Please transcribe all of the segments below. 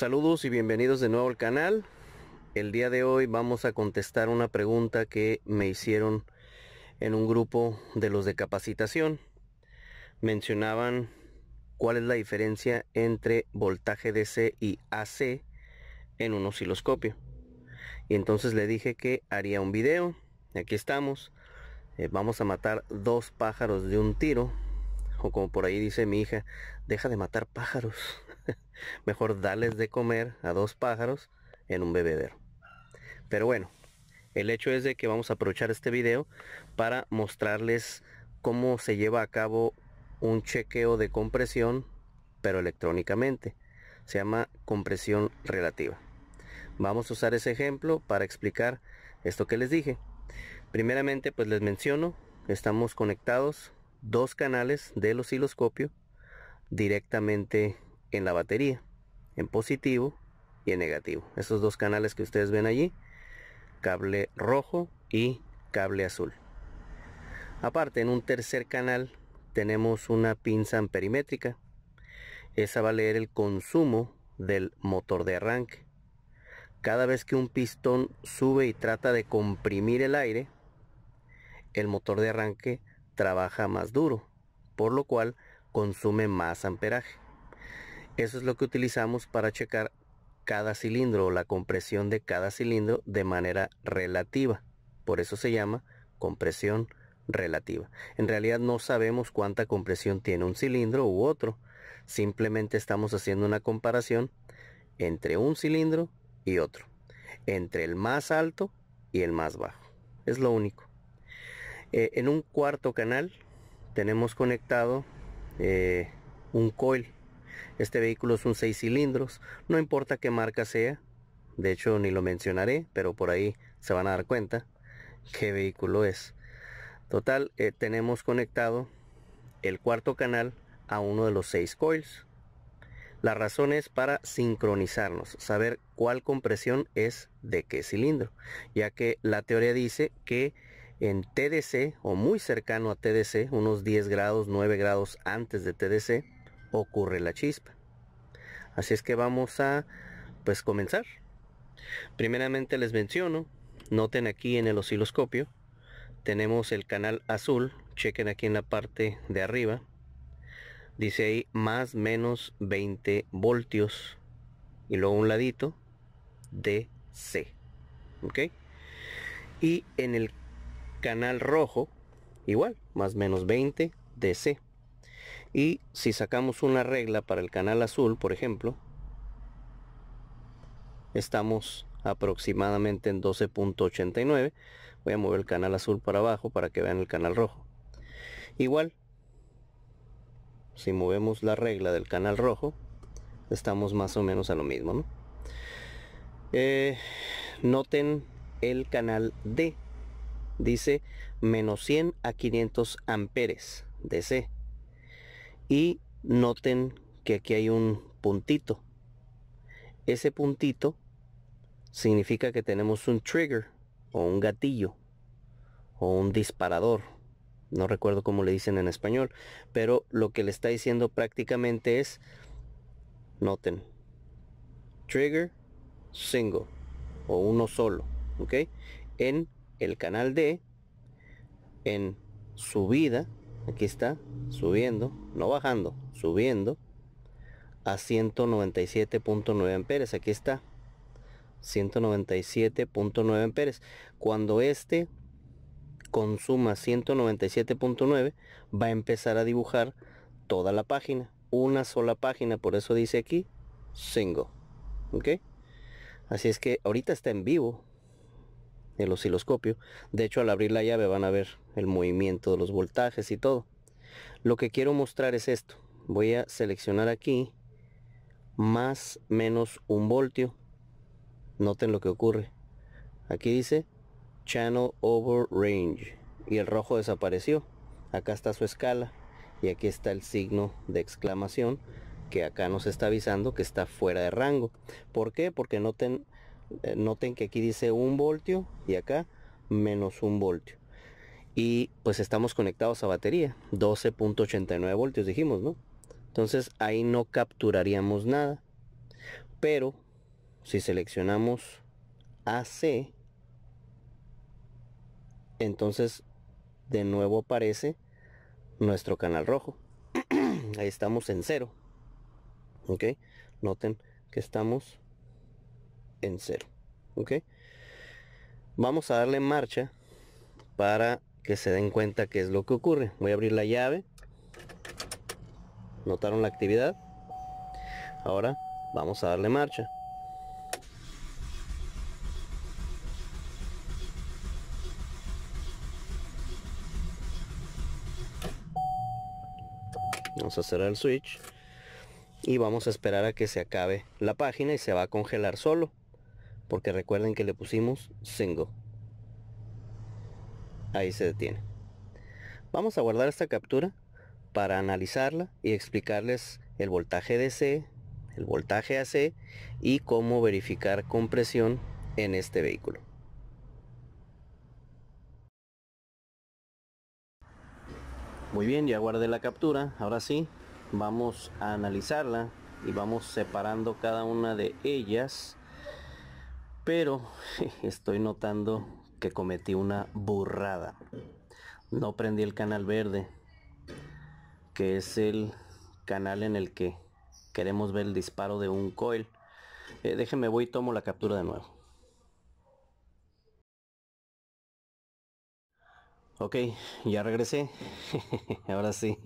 Saludos y bienvenidos de nuevo al canal. El día de hoy vamos a contestar una pregunta que me hicieron en un grupo de los de capacitación. Mencionaban cuál es la diferencia entre voltaje DC y AC en un osciloscopio. Y entonces le dije que haría un video. Aquí estamos. Eh, vamos a matar dos pájaros de un tiro. O como por ahí dice mi hija, deja de matar pájaros. mejor darles de comer a dos pájaros en un bebedero. Pero bueno, el hecho es de que vamos a aprovechar este video para mostrarles cómo se lleva a cabo un chequeo de compresión, pero electrónicamente. Se llama compresión relativa. Vamos a usar ese ejemplo para explicar esto que les dije. Primeramente, pues les menciono, estamos conectados dos canales del osciloscopio directamente en la batería, en positivo y en negativo. Esos dos canales que ustedes ven allí, cable rojo y cable azul. Aparte, en un tercer canal tenemos una pinza amperimétrica. Esa va a leer el consumo del motor de arranque. Cada vez que un pistón sube y trata de comprimir el aire, el motor de arranque trabaja más duro, por lo cual consume más amperaje. Eso es lo que utilizamos para checar cada cilindro o la compresión de cada cilindro de manera relativa. Por eso se llama compresión relativa. En realidad no sabemos cuánta compresión tiene un cilindro u otro. Simplemente estamos haciendo una comparación entre un cilindro y otro. Entre el más alto y el más bajo. Es lo único. Eh, en un cuarto canal tenemos conectado eh, un coil este vehículo es un 6 cilindros, no importa qué marca sea, de hecho ni lo mencionaré, pero por ahí se van a dar cuenta qué vehículo es. Total, eh, tenemos conectado el cuarto canal a uno de los seis coils. La razón es para sincronizarnos, saber cuál compresión es de qué cilindro, ya que la teoría dice que en TDC o muy cercano a TDC, unos 10 grados, 9 grados antes de TDC, ocurre la chispa. Así es que vamos a pues comenzar. Primeramente les menciono, noten aquí en el osciloscopio, tenemos el canal azul, chequen aquí en la parte de arriba, dice ahí más menos 20 voltios y luego un ladito DC, ok, y en el canal rojo igual, más menos 20 DC. Y si sacamos una regla para el canal azul, por ejemplo, estamos aproximadamente en 12.89. Voy a mover el canal azul para abajo para que vean el canal rojo. Igual, si movemos la regla del canal rojo, estamos más o menos a lo mismo. Eh, noten el canal D. Dice menos 100 a 500 amperes de C y noten que aquí hay un puntito. Ese puntito significa que tenemos un trigger o un gatillo o un disparador. No recuerdo cómo le dicen en español, pero lo que le está diciendo prácticamente es, noten, trigger single o uno solo, ¿ok? En el canal D, en subida, aquí está subiendo no bajando subiendo a 197.9 amperes aquí está 197.9 amperes cuando este consuma 197.9 va a empezar a dibujar toda la página una sola página por eso dice aquí single ok así es que ahorita está en vivo el osciloscopio. De hecho, al abrir la llave van a ver el movimiento de los voltajes y todo. Lo que quiero mostrar es esto. Voy a seleccionar aquí más menos un voltio. Noten lo que ocurre. Aquí dice channel over range y el rojo desapareció. Acá está su escala y aquí está el signo de exclamación que acá nos está avisando que está fuera de rango. ¿Por qué? Porque noten eh, noten que aquí dice un voltio y acá menos un voltio y pues estamos conectados a batería 12.89 voltios dijimos no entonces ahí no capturaríamos nada pero si seleccionamos AC entonces de nuevo aparece nuestro canal rojo ahí estamos en cero ok noten que estamos en cero. ¿Ok? Vamos a darle marcha para que se den cuenta qué es lo que ocurre. Voy a abrir la llave. ¿Notaron la actividad? Ahora vamos a darle marcha. Vamos a cerrar el switch y vamos a esperar a que se acabe la página y se va a congelar solo porque recuerden que le pusimos single ahí se detiene vamos a guardar esta captura para analizarla y explicarles el voltaje DC el voltaje AC y cómo verificar compresión en este vehículo muy bien ya guardé la captura ahora sí vamos a analizarla y vamos separando cada una de ellas pero estoy notando que cometí una burrada. No prendí el canal verde, que es el canal en el que queremos ver el disparo de un coil. Eh, déjeme voy y tomo la captura de nuevo. Ok, ya regresé. Ahora sí.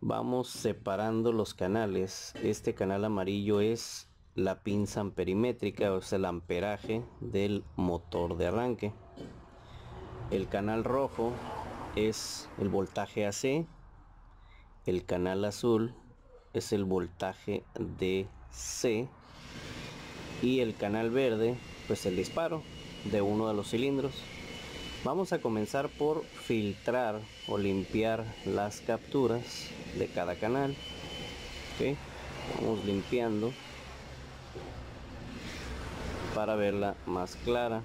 Vamos separando los canales. Este canal amarillo es la pinza amperimétrica o es el amperaje del motor de arranque el canal rojo es el voltaje AC el canal azul es el voltaje DC y el canal verde pues el disparo de uno de los cilindros vamos a comenzar por filtrar o limpiar las capturas de cada canal que vamos limpiando para verla más clara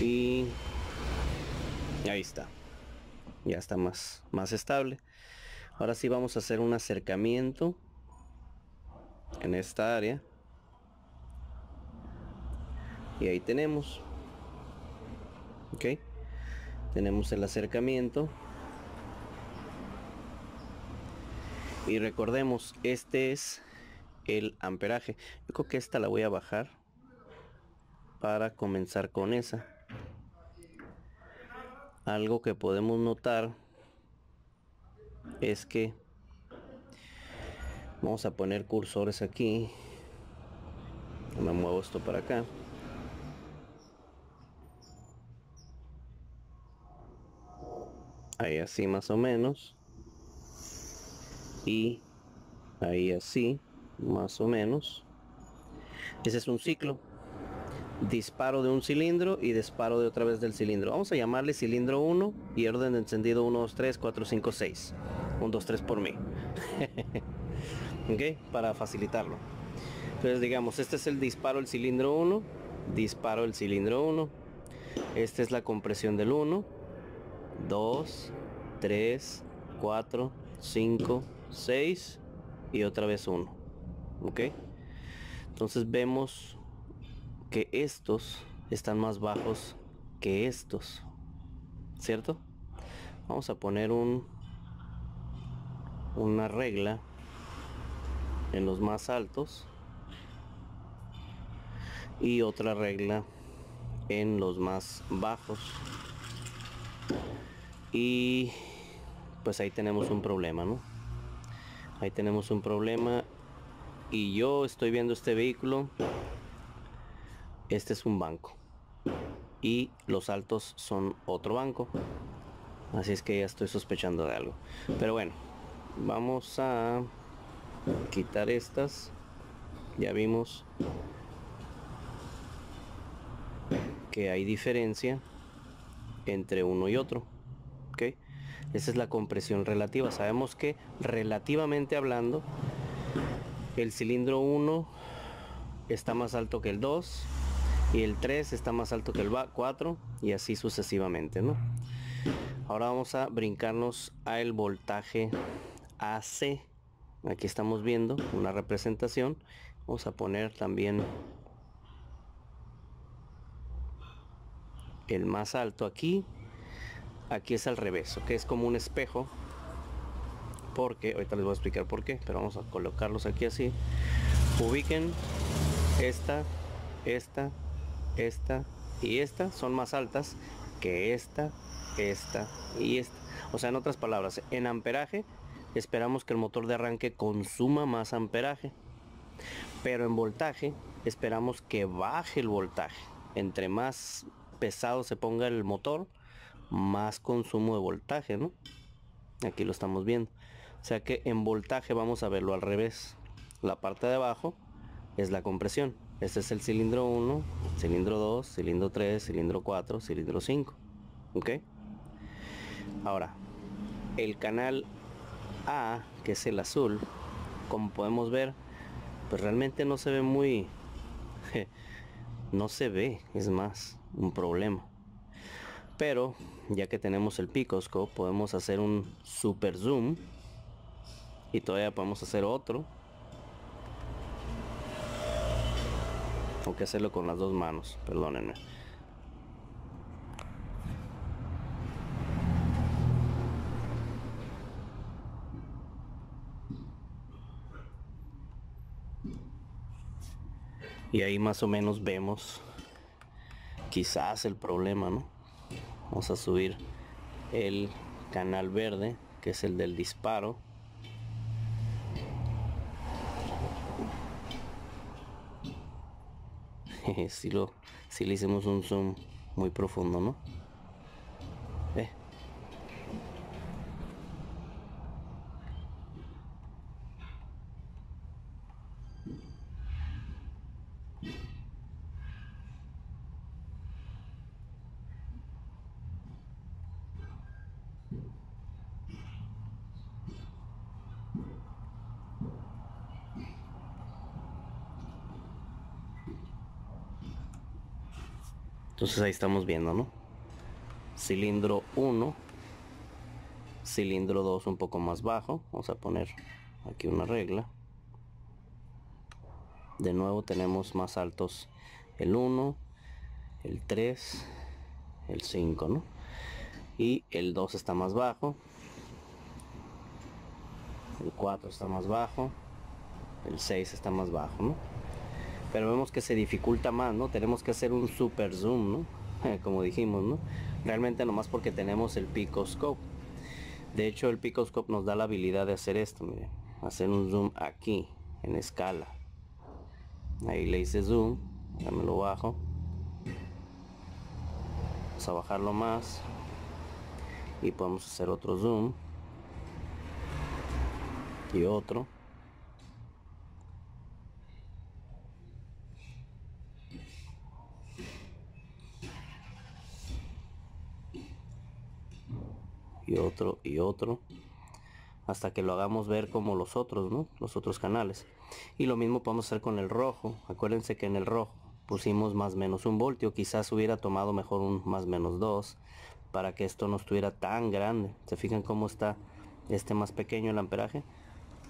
y ahí está ya está más más estable ahora sí vamos a hacer un acercamiento en esta área y ahí tenemos ok tenemos el acercamiento y recordemos este es el amperaje. Yo creo que esta la voy a bajar para comenzar con esa. Algo que podemos notar es que vamos a poner cursores aquí. Me muevo esto para acá. Ahí así más o menos. Y ahí así más o menos. Ese es un ciclo. Disparo de un cilindro y disparo de otra vez del cilindro. Vamos a llamarle cilindro 1 y orden de encendido 1, 2, 3, 4, 5, 6. 1, 2, 3 por mí. para facilitarlo. Entonces digamos, este es el disparo del cilindro 1, disparo del cilindro 1. Esta es la compresión del 1, 2, 3, 4, 5, 6 y otra vez 1 ok entonces vemos que estos están más bajos que estos cierto vamos a poner un una regla en los más altos y otra regla en los más bajos y pues ahí tenemos un problema no ahí tenemos un problema y yo estoy viendo este vehículo este es un banco y los altos son otro banco así es que ya estoy sospechando de algo pero bueno vamos a quitar estas ya vimos que hay diferencia entre uno y otro ok esa es la compresión relativa sabemos que relativamente hablando el cilindro 1 está más alto que el 2 y el 3 está más alto que el 4 y así sucesivamente ¿no? ahora vamos a brincarnos al voltaje AC aquí estamos viendo una representación vamos a poner también el más alto aquí aquí es al revés que es como un espejo porque ahorita les voy a explicar por qué pero vamos a colocarlos aquí así ubiquen esta esta esta y esta son más altas que esta esta y esta o sea en otras palabras en amperaje esperamos que el motor de arranque consuma más amperaje pero en voltaje esperamos que baje el voltaje entre más pesado se ponga el motor más consumo de voltaje no aquí lo estamos viendo o sea que en voltaje vamos a verlo al revés. La parte de abajo es la compresión. Este es el cilindro 1, cilindro 2, cilindro 3, cilindro 4, cilindro 5. ¿Ok? Ahora, el canal A, que es el azul, como podemos ver, pues realmente no se ve muy... no se ve, es más, un problema. Pero, ya que tenemos el picosco podemos hacer un super zoom y todavía podemos hacer otro o que hacerlo con las dos manos perdónenme y ahí más o menos vemos quizás el problema no vamos a subir el canal verde que es el del disparo si le hicimos un zoom muy profundo no Entonces ahí estamos viendo, ¿no? Cilindro 1. Cilindro 2 un poco más bajo. Vamos a poner aquí una regla. De nuevo tenemos más altos el 1, el 3, el 5, ¿no? Y el 2 está más bajo. El 4 está más bajo. El 6 está más bajo, ¿no? pero vemos que se dificulta más, ¿no? Tenemos que hacer un super zoom, ¿no? Como dijimos, ¿no? Realmente nomás porque tenemos el picoscope. De hecho, el picoscope nos da la habilidad de hacer esto, miren. Hacer un zoom aquí, en escala. Ahí le hice zoom, ya me lo bajo. Vamos a bajarlo más. Y podemos hacer otro zoom. Y otro. y otro hasta que lo hagamos ver como los otros, ¿no? Los otros canales. Y lo mismo podemos hacer con el rojo. Acuérdense que en el rojo pusimos más menos un voltio. Quizás hubiera tomado mejor un más menos dos para que esto no estuviera tan grande. ¿Se fijan cómo está este más pequeño el amperaje?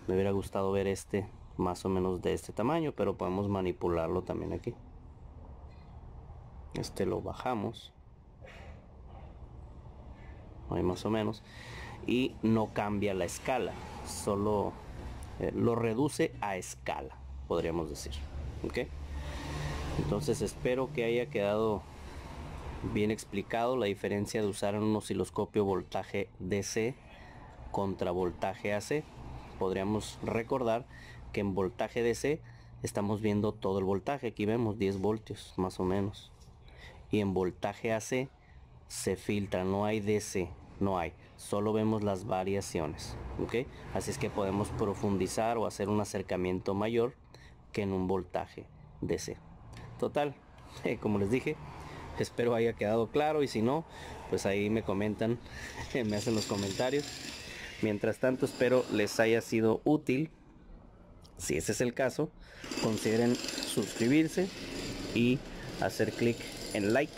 Me hubiera gustado ver este más o menos de este tamaño, pero podemos manipularlo también aquí. Este lo bajamos más o menos, y no cambia la escala, solo eh, lo reduce a escala, podríamos decir. ¿ok? Entonces espero que haya quedado bien explicado la diferencia de usar un osciloscopio voltaje DC contra voltaje AC. Podríamos recordar que en voltaje DC estamos viendo todo el voltaje. Aquí vemos 10 voltios más o menos. Y en voltaje AC se filtra, no hay DC, no hay, solo vemos las variaciones, ¿ok? Así es que podemos profundizar o hacer un acercamiento mayor que en un voltaje DC. Total, eh, como les dije, espero haya quedado claro y si no, pues ahí me comentan, me hacen los comentarios. Mientras tanto, espero les haya sido útil. Si ese es el caso, consideren suscribirse y hacer clic en like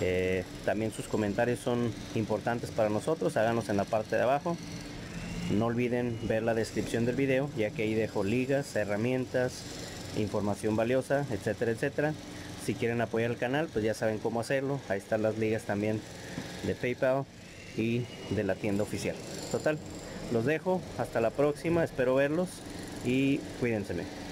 eh, también sus comentarios son importantes para nosotros, háganos en la parte de abajo. No olviden ver la descripción del video, ya que ahí dejo ligas, herramientas, información valiosa, etcétera, etcétera. Si quieren apoyar el canal, pues ya saben cómo hacerlo. Ahí están las ligas también de PayPal y de la tienda oficial. Total, los dejo. Hasta la próxima. Espero verlos y cuídense